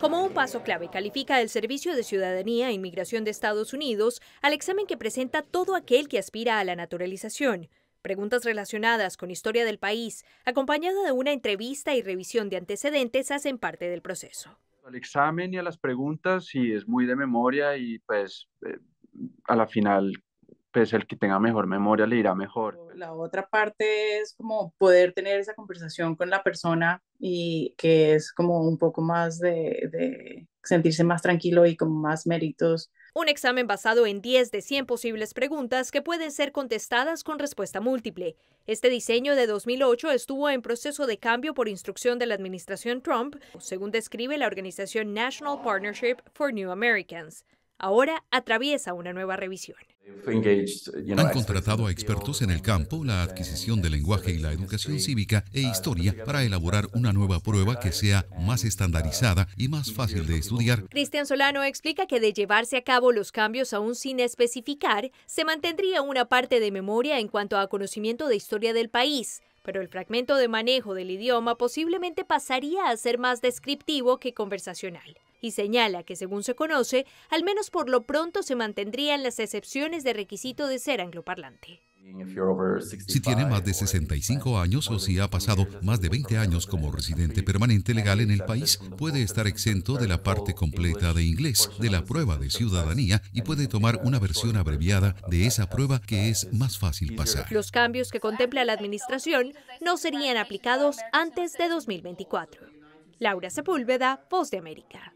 Como un paso clave, califica el Servicio de Ciudadanía e Inmigración de Estados Unidos al examen que presenta todo aquel que aspira a la naturalización. Preguntas relacionadas con historia del país, acompañada de una entrevista y revisión de antecedentes, hacen parte del proceso. Al examen y a las preguntas, si es muy de memoria y pues eh, a la final pues el que tenga mejor memoria le irá mejor. La otra parte es como poder tener esa conversación con la persona y que es como un poco más de, de sentirse más tranquilo y con más méritos. Un examen basado en 10 de 100 posibles preguntas que pueden ser contestadas con respuesta múltiple. Este diseño de 2008 estuvo en proceso de cambio por instrucción de la administración Trump, según describe la organización National Partnership for New Americans ahora atraviesa una nueva revisión. Han contratado a expertos en el campo, la adquisición de lenguaje y la educación cívica e historia para elaborar una nueva prueba que sea más estandarizada y más fácil de estudiar. Cristian Solano explica que de llevarse a cabo los cambios aún sin especificar, se mantendría una parte de memoria en cuanto a conocimiento de historia del país, pero el fragmento de manejo del idioma posiblemente pasaría a ser más descriptivo que conversacional y señala que según se conoce, al menos por lo pronto se mantendrían las excepciones de requisito de ser angloparlante. Si tiene más de 65 años o si ha pasado más de 20 años como residente permanente legal en el país, puede estar exento de la parte completa de inglés, de la prueba de ciudadanía y puede tomar una versión abreviada de esa prueba que es más fácil pasar. Los cambios que contempla la administración no serían aplicados antes de 2024. Laura Sepúlveda, Voz de América.